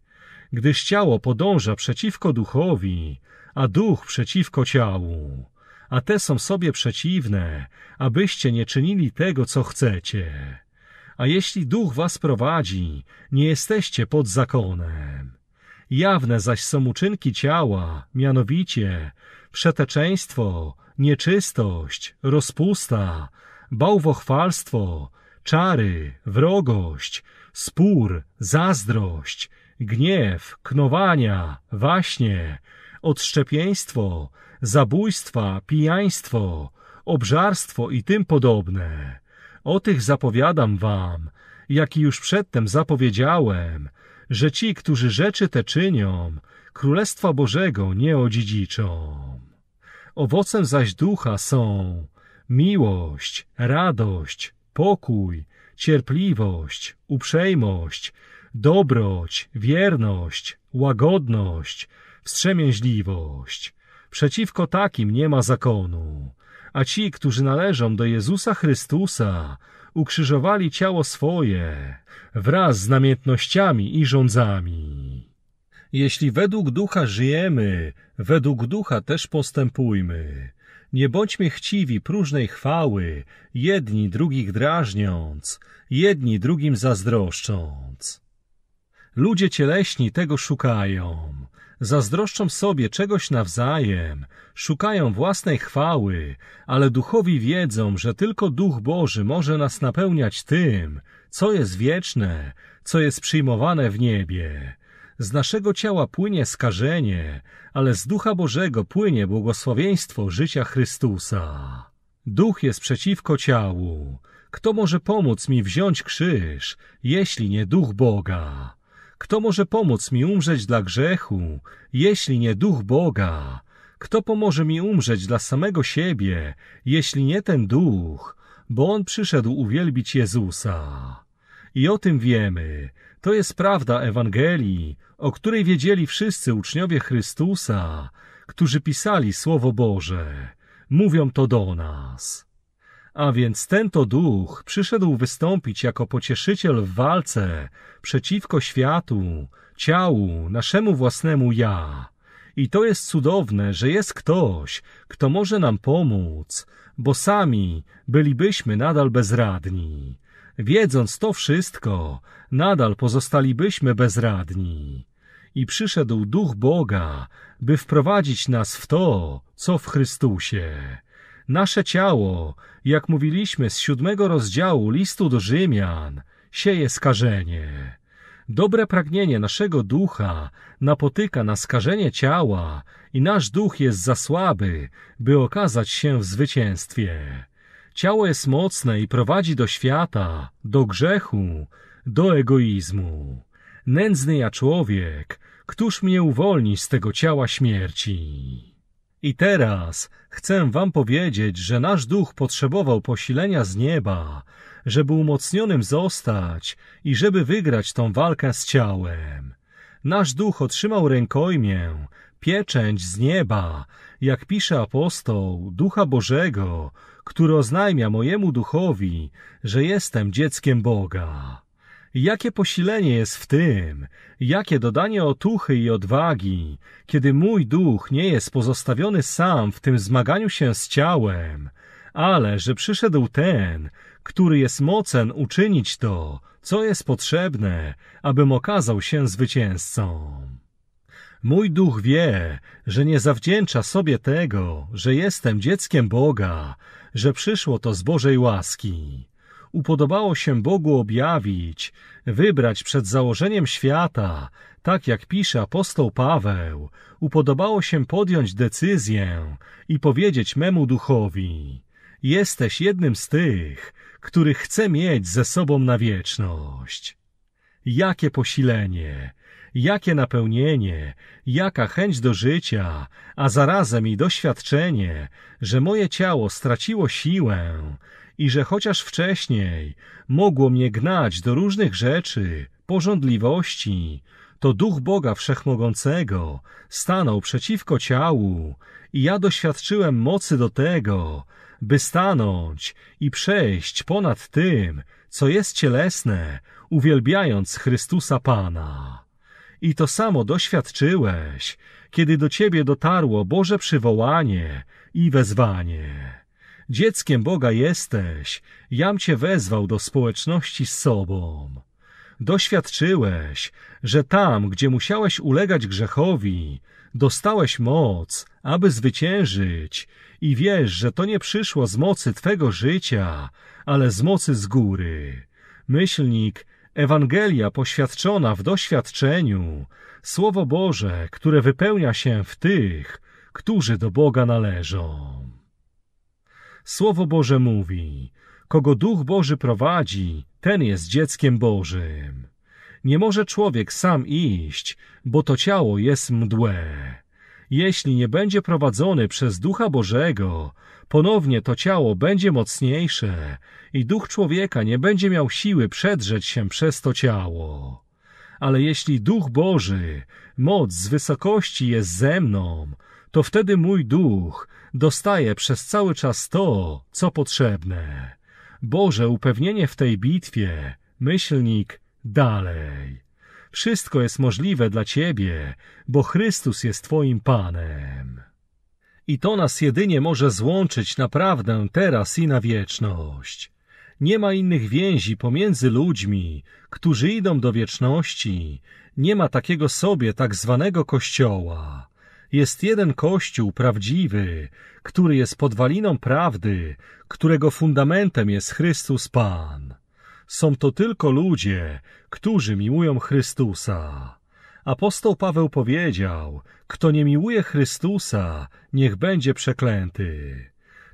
Gdyż ciało podąża przeciwko duchowi, a duch przeciwko ciału. A te są sobie przeciwne, abyście nie czynili tego, co chcecie. A jeśli duch was prowadzi, nie jesteście pod zakonem. Jawne zaś są uczynki ciała, mianowicie przeteczeństwo, nieczystość, rozpusta, bałwochwalstwo, czary, wrogość, spór, zazdrość, gniew, knowania, waśnie, odszczepieństwo, zabójstwa, pijaństwo, obżarstwo i tym podobne. O tych zapowiadam wam, jak i już przedtem zapowiedziałem, że ci, którzy rzeczy te czynią, Królestwa Bożego nie odziedziczą. Owocem zaś ducha są miłość, radość, pokój, cierpliwość, uprzejmość, dobroć, wierność, łagodność, wstrzemięźliwość. Przeciwko takim nie ma zakonu. A ci, którzy należą do Jezusa Chrystusa, ukrzyżowali ciało swoje wraz z namiętnościami i rządzami. Jeśli według ducha żyjemy, według ducha też postępujmy. Nie bądźmy chciwi próżnej chwały, jedni drugich drażniąc, jedni drugim zazdroszcząc. Ludzie cieleśni tego szukają. Zazdroszczą sobie czegoś nawzajem, szukają własnej chwały, ale duchowi wiedzą, że tylko Duch Boży może nas napełniać tym, co jest wieczne, co jest przyjmowane w niebie. Z naszego ciała płynie skażenie, ale z Ducha Bożego płynie błogosławieństwo życia Chrystusa. Duch jest przeciwko ciału. Kto może pomóc mi wziąć krzyż, jeśli nie Duch Boga? Kto może pomóc mi umrzeć dla grzechu, jeśli nie Duch Boga? Kto pomoże mi umrzeć dla samego siebie, jeśli nie ten Duch, bo On przyszedł uwielbić Jezusa? I o tym wiemy, to jest prawda Ewangelii, o której wiedzieli wszyscy uczniowie Chrystusa, którzy pisali Słowo Boże. Mówią to do nas. A więc ten to duch przyszedł wystąpić jako pocieszyciel w walce przeciwko światu, ciału, naszemu własnemu ja. I to jest cudowne, że jest ktoś, kto może nam pomóc, bo sami bylibyśmy nadal bezradni. Wiedząc to wszystko, nadal pozostalibyśmy bezradni. I przyszedł Duch Boga, by wprowadzić nas w to, co w Chrystusie. Nasze ciało, jak mówiliśmy z siódmego rozdziału listu do Rzymian, sieje skażenie. Dobre pragnienie naszego ducha napotyka na skażenie ciała i nasz duch jest za słaby, by okazać się w zwycięstwie. Ciało jest mocne i prowadzi do świata, do grzechu, do egoizmu. Nędzny ja człowiek, któż mnie uwolni z tego ciała śmierci? I teraz chcę wam powiedzieć, że nasz duch potrzebował posilenia z nieba, żeby umocnionym zostać i żeby wygrać tą walkę z ciałem. Nasz duch otrzymał rękojmię, pieczęć z nieba, jak pisze apostoł, ducha Bożego, który oznajmia mojemu duchowi, że jestem dzieckiem Boga. Jakie posilenie jest w tym, jakie dodanie otuchy i odwagi, kiedy mój duch nie jest pozostawiony sam w tym zmaganiu się z ciałem, ale że przyszedł ten, który jest mocen uczynić to, co jest potrzebne, abym okazał się zwycięzcą. Mój duch wie, że nie zawdzięcza sobie tego, że jestem dzieckiem Boga, że przyszło to z Bożej łaski. Upodobało się Bogu objawić, wybrać przed założeniem świata, tak jak pisze apostoł Paweł, upodobało się podjąć decyzję i powiedzieć memu duchowi: Jesteś jednym z tych, których chcę mieć ze sobą na wieczność. Jakie posilenie, Jakie napełnienie, jaka chęć do życia, a zarazem i doświadczenie, że moje ciało straciło siłę i że chociaż wcześniej mogło mnie gnać do różnych rzeczy, porządliwości, to duch Boga Wszechmogącego stanął przeciwko ciału i ja doświadczyłem mocy do tego, by stanąć i przejść ponad tym, co jest cielesne, uwielbiając Chrystusa Pana. I to samo doświadczyłeś, kiedy do ciebie dotarło Boże przywołanie i wezwanie. Dzieckiem Boga jesteś, jam cię wezwał do społeczności z sobą. Doświadczyłeś, że tam, gdzie musiałeś ulegać grzechowi, dostałeś moc, aby zwyciężyć i wiesz, że to nie przyszło z mocy Twego życia, ale z mocy z góry. Myślnik Ewangelia poświadczona w doświadczeniu, Słowo Boże, które wypełnia się w tych, którzy do Boga należą. Słowo Boże mówi, kogo Duch Boży prowadzi, ten jest dzieckiem Bożym. Nie może człowiek sam iść, bo to ciało jest mdłe. Jeśli nie będzie prowadzony przez Ducha Bożego, ponownie to ciało będzie mocniejsze i duch człowieka nie będzie miał siły przedrzeć się przez to ciało. Ale jeśli Duch Boży, moc z wysokości jest ze mną, to wtedy mój duch dostaje przez cały czas to, co potrzebne. Boże upewnienie w tej bitwie, myślnik dalej. Wszystko jest możliwe dla Ciebie, bo Chrystus jest Twoim Panem. I to nas jedynie może złączyć naprawdę teraz i na wieczność. Nie ma innych więzi pomiędzy ludźmi, którzy idą do wieczności. Nie ma takiego sobie tak zwanego Kościoła. Jest jeden Kościół prawdziwy, który jest podwaliną prawdy, którego fundamentem jest Chrystus Pan są to tylko ludzie, którzy miłują Chrystusa. Apostoł Paweł powiedział, kto nie miłuje Chrystusa, niech będzie przeklęty.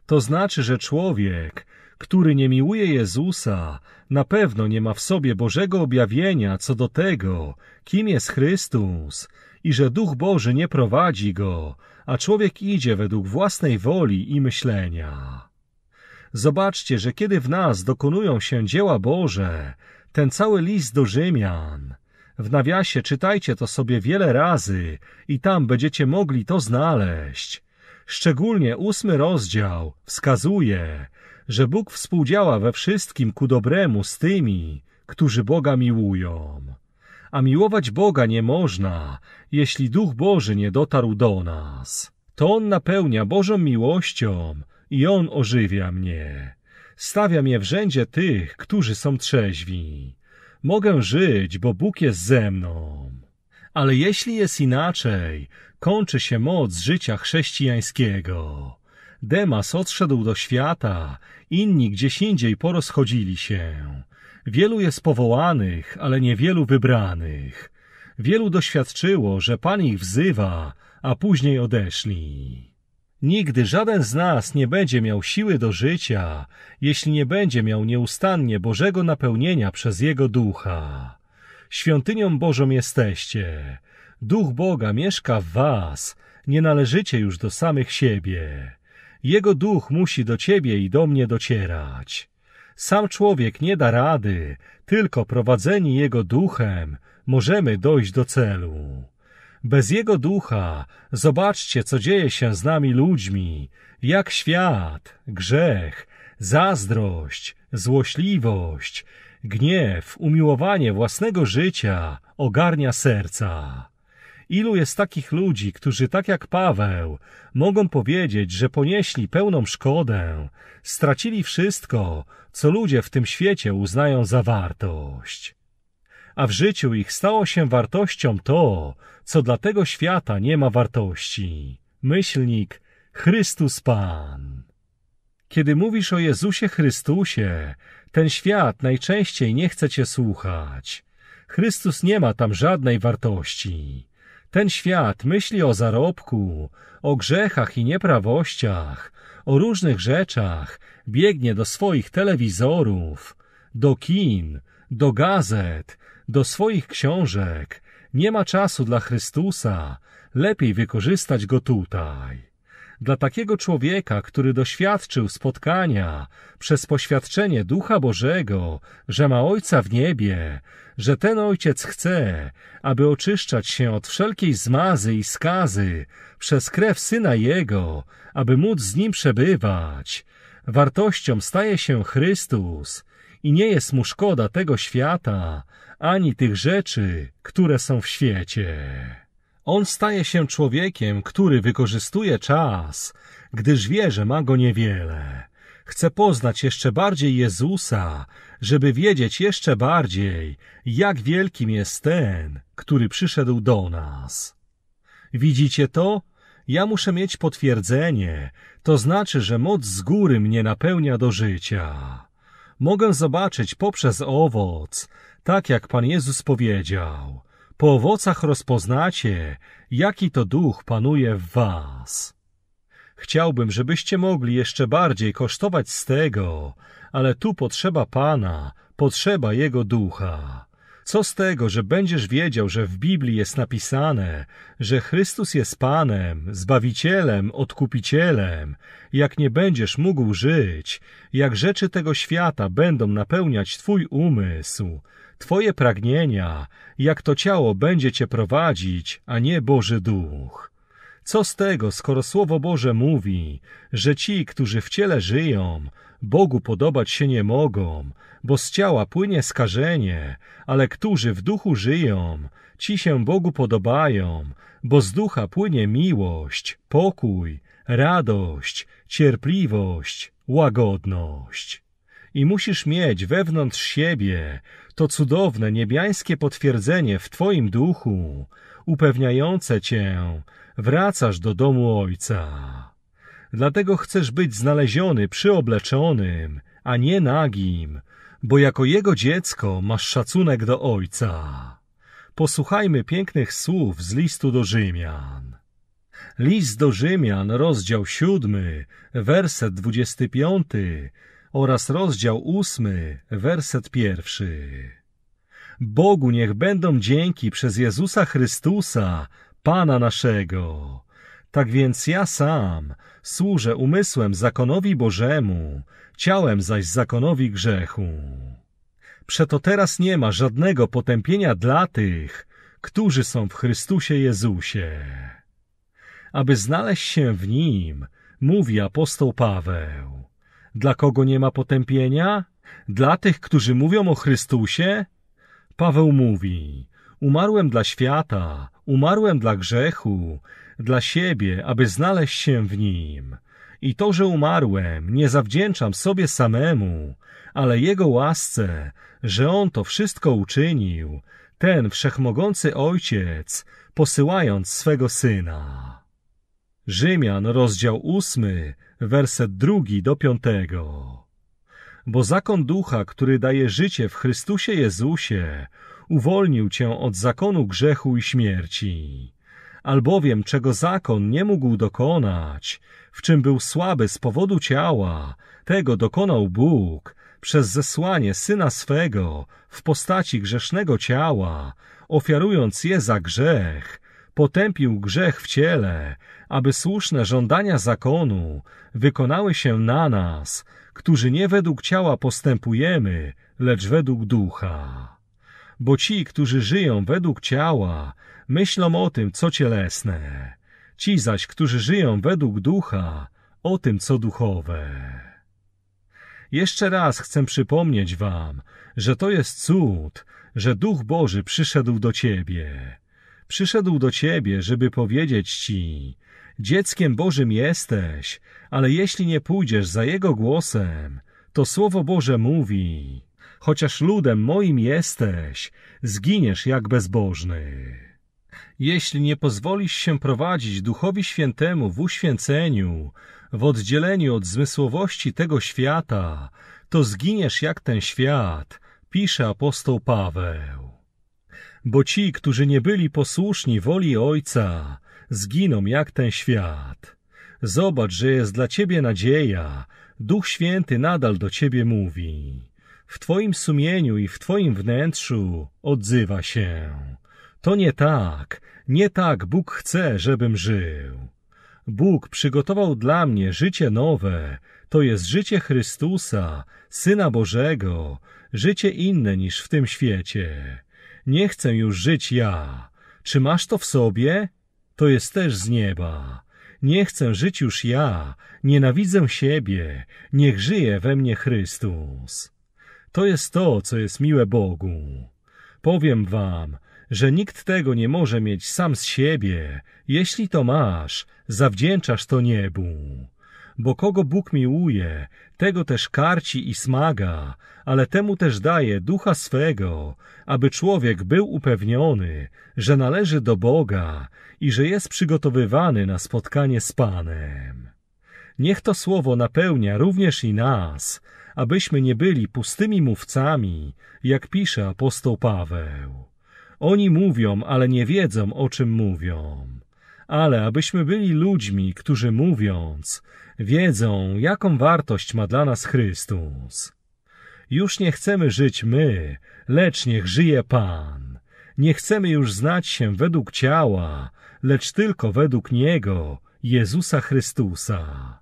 To znaczy, że człowiek, który nie miłuje Jezusa, na pewno nie ma w sobie Bożego objawienia co do tego, kim jest Chrystus i że Duch Boży nie prowadzi go, a człowiek idzie według własnej woli i myślenia. Zobaczcie, że kiedy w nas dokonują się dzieła Boże, ten cały list do Rzymian, w nawiasie czytajcie to sobie wiele razy i tam będziecie mogli to znaleźć. Szczególnie ósmy rozdział wskazuje, że Bóg współdziała we wszystkim ku dobremu z tymi, którzy Boga miłują. A miłować Boga nie można, jeśli Duch Boży nie dotarł do nas. To On napełnia Bożą miłością i On ożywia mnie. Stawia mnie w rzędzie tych, którzy są trzeźwi. Mogę żyć, bo Bóg jest ze mną. Ale jeśli jest inaczej, kończy się moc życia chrześcijańskiego. Demas odszedł do świata, inni gdzieś indziej porozchodzili się. Wielu jest powołanych, ale niewielu wybranych. Wielu doświadczyło, że Pan ich wzywa, a później odeszli. Nigdy żaden z nas nie będzie miał siły do życia, jeśli nie będzie miał nieustannie Bożego napełnienia przez Jego Ducha. Świątynią Bożą jesteście. Duch Boga mieszka w was. Nie należycie już do samych siebie. Jego duch musi do ciebie i do mnie docierać. Sam człowiek nie da rady, tylko prowadzeni jego duchem możemy dojść do celu. Bez Jego ducha zobaczcie, co dzieje się z nami ludźmi, jak świat, grzech, zazdrość, złośliwość, gniew, umiłowanie własnego życia ogarnia serca. Ilu jest takich ludzi, którzy tak jak Paweł mogą powiedzieć, że ponieśli pełną szkodę, stracili wszystko, co ludzie w tym świecie uznają za wartość a w życiu ich stało się wartością to, co dla tego świata nie ma wartości. Myślnik Chrystus Pan. Kiedy mówisz o Jezusie Chrystusie, ten świat najczęściej nie chce cię słuchać. Chrystus nie ma tam żadnej wartości. Ten świat myśli o zarobku, o grzechach i nieprawościach, o różnych rzeczach, biegnie do swoich telewizorów, do kin, do gazet, do swoich książek. Nie ma czasu dla Chrystusa, lepiej wykorzystać go tutaj. Dla takiego człowieka, który doświadczył spotkania przez poświadczenie Ducha Bożego, że ma Ojca w niebie, że ten Ojciec chce, aby oczyszczać się od wszelkiej zmazy i skazy przez krew Syna Jego, aby móc z Nim przebywać, wartością staje się Chrystus, i nie jest mu szkoda tego świata, ani tych rzeczy, które są w świecie. On staje się człowiekiem, który wykorzystuje czas, gdyż wie, że ma go niewiele. Chce poznać jeszcze bardziej Jezusa, żeby wiedzieć jeszcze bardziej, jak wielkim jest ten, który przyszedł do nas. Widzicie to? Ja muszę mieć potwierdzenie, to znaczy, że moc z góry mnie napełnia do życia mogę zobaczyć poprzez owoc, tak jak Pan Jezus powiedział. Po owocach rozpoznacie, jaki to duch panuje w was. Chciałbym, żebyście mogli jeszcze bardziej kosztować z tego, ale tu potrzeba Pana, potrzeba Jego ducha. Co z tego, że będziesz wiedział, że w Biblii jest napisane, że Chrystus jest Panem, Zbawicielem, Odkupicielem, jak nie będziesz mógł żyć, jak rzeczy tego świata będą napełniać Twój umysł, Twoje pragnienia, jak to ciało będzie Cię prowadzić, a nie Boży Duch. Co z tego, skoro Słowo Boże mówi, że ci, którzy w ciele żyją, Bogu podobać się nie mogą, bo z ciała płynie skażenie, ale którzy w duchu żyją, ci się Bogu podobają, bo z ducha płynie miłość, pokój, radość, cierpliwość, łagodność. I musisz mieć wewnątrz siebie to cudowne niebiańskie potwierdzenie w Twoim duchu, upewniające Cię, wracasz do domu ojca. Dlatego chcesz być znaleziony przyobleczonym, a nie nagim, bo jako jego dziecko masz szacunek do ojca. Posłuchajmy pięknych słów z listu do Rzymian. List do Rzymian, rozdział 7, werset 25 oraz rozdział 8, werset 1. Bogu niech będą dzięki przez Jezusa Chrystusa, Pana naszego. Tak więc ja sam służę umysłem zakonowi Bożemu, ciałem zaś zakonowi grzechu. Przeto teraz nie ma żadnego potępienia dla tych, którzy są w Chrystusie Jezusie. Aby znaleźć się w Nim, mówi apostoł Paweł. Dla kogo nie ma potępienia? Dla tych, którzy mówią o Chrystusie? Paweł mówi, Umarłem dla świata, umarłem dla grzechu, dla siebie, aby znaleźć się w nim. I to, że umarłem, nie zawdzięczam sobie samemu, ale Jego łasce, że On to wszystko uczynił, ten wszechmogący Ojciec, posyłając swego Syna. Rzymian, rozdział ósmy, werset drugi do piątego. Bo zakon ducha, który daje życie w Chrystusie Jezusie, uwolnił cię od zakonu grzechu i śmierci. Albowiem czego zakon nie mógł dokonać, w czym był słaby z powodu ciała, tego dokonał Bóg przez zesłanie Syna swego w postaci grzesznego ciała, ofiarując je za grzech, potępił grzech w ciele, aby słuszne żądania zakonu wykonały się na nas, którzy nie według ciała postępujemy, lecz według ducha bo ci, którzy żyją według ciała, myślą o tym, co cielesne, ci zaś, którzy żyją według ducha, o tym, co duchowe. Jeszcze raz chcę przypomnieć wam, że to jest cud, że Duch Boży przyszedł do ciebie. Przyszedł do ciebie, żeby powiedzieć ci, dzieckiem Bożym jesteś, ale jeśli nie pójdziesz za Jego głosem, to Słowo Boże mówi, chociaż ludem moim jesteś, zginiesz jak bezbożny. Jeśli nie pozwolisz się prowadzić Duchowi Świętemu w uświęceniu, w oddzieleniu od zmysłowości tego świata, to zginiesz jak ten świat, pisze apostoł Paweł. Bo ci, którzy nie byli posłuszni woli Ojca, zginą jak ten świat. Zobacz, że jest dla ciebie nadzieja, Duch Święty nadal do ciebie mówi w Twoim sumieniu i w Twoim wnętrzu odzywa się. To nie tak, nie tak Bóg chce, żebym żył. Bóg przygotował dla mnie życie nowe, to jest życie Chrystusa, Syna Bożego, życie inne niż w tym świecie. Nie chcę już żyć ja. Czy masz to w sobie? To jest też z nieba. Nie chcę żyć już ja, nienawidzę siebie, niech żyje we mnie Chrystus. To jest to, co jest miłe Bogu. Powiem wam, że nikt tego nie może mieć sam z siebie. Jeśli to masz, zawdzięczasz to niebu. Bo kogo Bóg miłuje, tego też karci i smaga, ale temu też daje ducha swego, aby człowiek był upewniony, że należy do Boga i że jest przygotowywany na spotkanie z Panem. Niech to słowo napełnia również i nas, abyśmy nie byli pustymi mówcami, jak pisze apostoł Paweł. Oni mówią, ale nie wiedzą, o czym mówią. Ale abyśmy byli ludźmi, którzy mówiąc, wiedzą, jaką wartość ma dla nas Chrystus. Już nie chcemy żyć my, lecz niech żyje Pan. Nie chcemy już znać się według ciała, lecz tylko według Niego, Jezusa Chrystusa.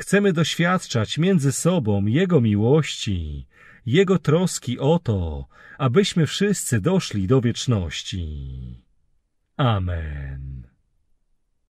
Chcemy doświadczać między sobą Jego miłości, Jego troski o to, abyśmy wszyscy doszli do wieczności. Amen.